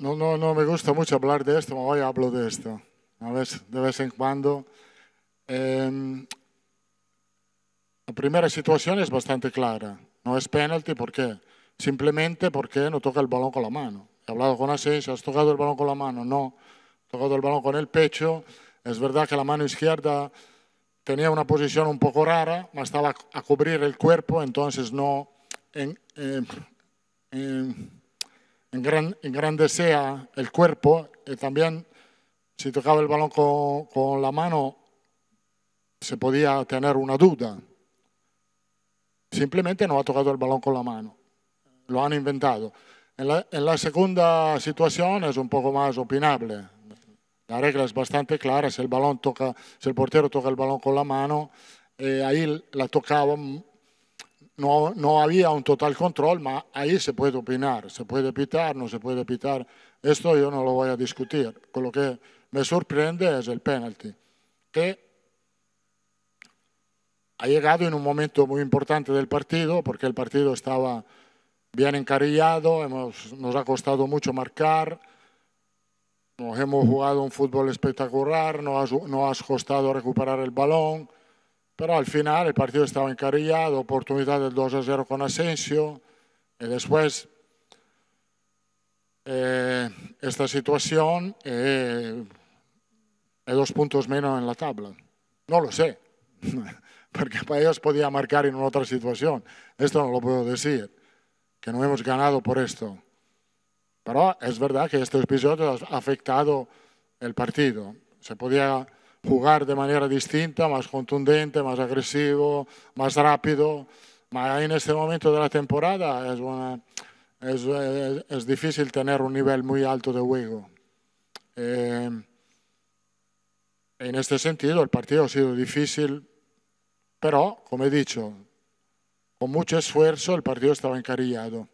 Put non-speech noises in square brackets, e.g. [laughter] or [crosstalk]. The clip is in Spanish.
No, no, no me gusta mucho hablar de esto, hoy hablo de esto, a de vez en cuando. Em, la primera situación es bastante clara, no es penalti, ¿por qué? Simplemente porque no toca el balón con la mano. He hablado con Asensio, ¿has tocado el balón con la mano? No, he tocado el balón con el pecho. Es verdad que la mano izquierda tenía una posición un poco rara, pero estaba a cubrir el cuerpo, entonces no en sea el cuerpo. Y eh, también, si tocaba el balón con, la mano, se podía tener una duda. Simplemente no ha tocado el balón con la mano. Lo han inventado. En la, segunda situación es un poco más opinable. La regla es bastante clara. Si el, balón toca, si el portero toca el balón con la mano, eh, ahí la tocaba no, había un total control, pero ahí se puede opinar, se puede pitar, no se puede pitar. Esto yo no lo voy a discutir. Con lo que me sorprende es el penalti, que ha llegado en un momento muy importante del partido, porque el partido estaba bien encarillado, nos ha costado mucho marcar, nos hemos jugado un fútbol espectacular, no has nos ha costado recuperar el balón. Pero al final el partido estaba encarrillado, oportunidad del 2 0 con Asensio, y después eh, esta situación eh, dos puntos menos en la tabla. No lo sé, [laughs] porque para ellos podía marcar en otra situación. Esto no lo puedo decir, que no hemos ganado por esto. Pero es verdad que este episodio ha afectado el partido. Se podía jugar de manera distinta, más contundente, más agresivo, más rápido. En este momento de la temporada es, difícil tener un nivel muy alto de juego. Eh, en este sentido, el partido ha sido difícil, pero, como he dicho, con mucho esfuerzo el partido estaba encarillado.